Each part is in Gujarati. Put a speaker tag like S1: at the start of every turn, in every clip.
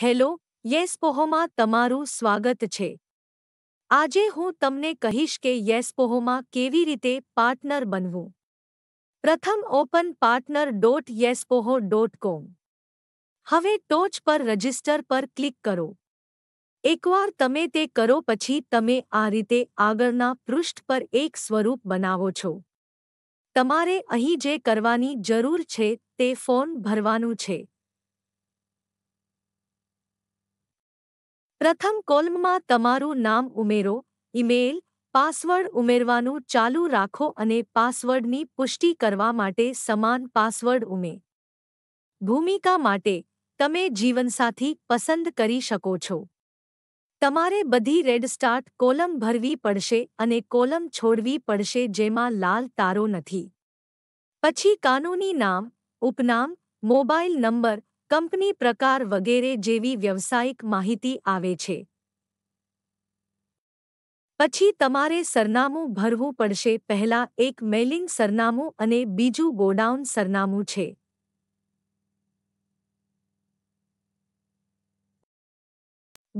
S1: हेलो यसपोहोमा તમારું સ્વાગત છે આજે હું તમને કહીશ કે યસપોહોમા કેવી રીતે પાર્ટનર બનવું પ્રથમ openpartner.yespoho.com હવે ટોચ પર રજીસ્ટર પર ક્લિક કરો એકવાર તમે તે કરો પછી તમે આ રીતે આગળના पृष्ठ પર એક સ્વરૂપ બનાવો છો તમારે અહીં જે કરવાની જરૂર છે તે ફોન ભરવાનો છે પ્રથમ કોલમમાં તમારું નામ ઉમેરો ઈમેલ પાસવર્ડ ઉમેરવાનું ચાલુ રાખો અને પાસવર્ડની પુષ્ટિ કરવા માટે સમાન પાસવર્ડ ઉમે ભૂમિકા માટે તમે જીવનસાથી પસંદ કરી શકો છો તમારે બધી રેડ સ્ટાર્ટ કોલમ ભરવી પડશે અને કોલમ છોડવી પડશે જેમાં લાલ તારો નથી પછી કાનૂની નામ ઉપનામ મોબાઈલ નંબર કંપની પ્રકાર વગેરે જેવી વ્યવસાયિક માહિતી આવે છે પછી તમારે સરનામું ભરવું પડશે પહેલા એક મેલિંગ સરનામું અને બીજું ગોડાઉન સરનામું છે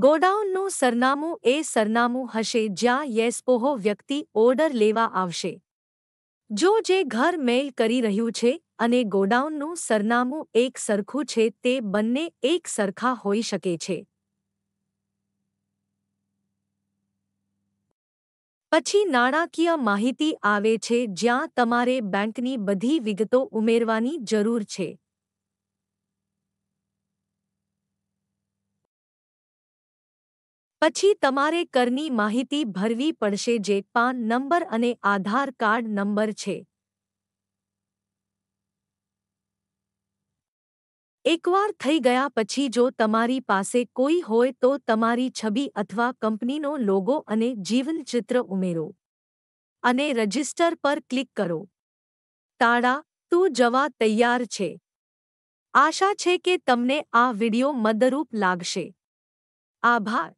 S1: ગોડાઉનનું સરનામું એ સરનામું હશે જ્યાં યેસ્પોહો વ્યક્તિ ઓર્ડર લેવા આવશે જો જે ઘર મેઇલ કરી રહ્યું છે અને ગોડાઉન નો સરનામો એક સરખો છે તે બનને એક સરખા હોય શકે છે પછી નાણાકીય માહિતી આવે છે જ્યાં તમારે બેંકની બધી વિગતો ઉમેરવાની જરૂર છે પછી તમારે કરની માહિતી ભરવી પડશે જે પાન નંબર અને આધાર કાર્ડ નંબર છે એકવાર થઈ ગયા પછી જો તમારી પાસે કોઈ હોય તો તમારી છબી અથવા કંપનીનો લોગો અને જીવનચિત્ર ઉમેરો અને રજિસ્ટર પર ક્લિક કરો તાળા તું જવા તૈયાર છે આશા છે કે તમને આ વિડિયો મદદરૂપ લાગશે આભાર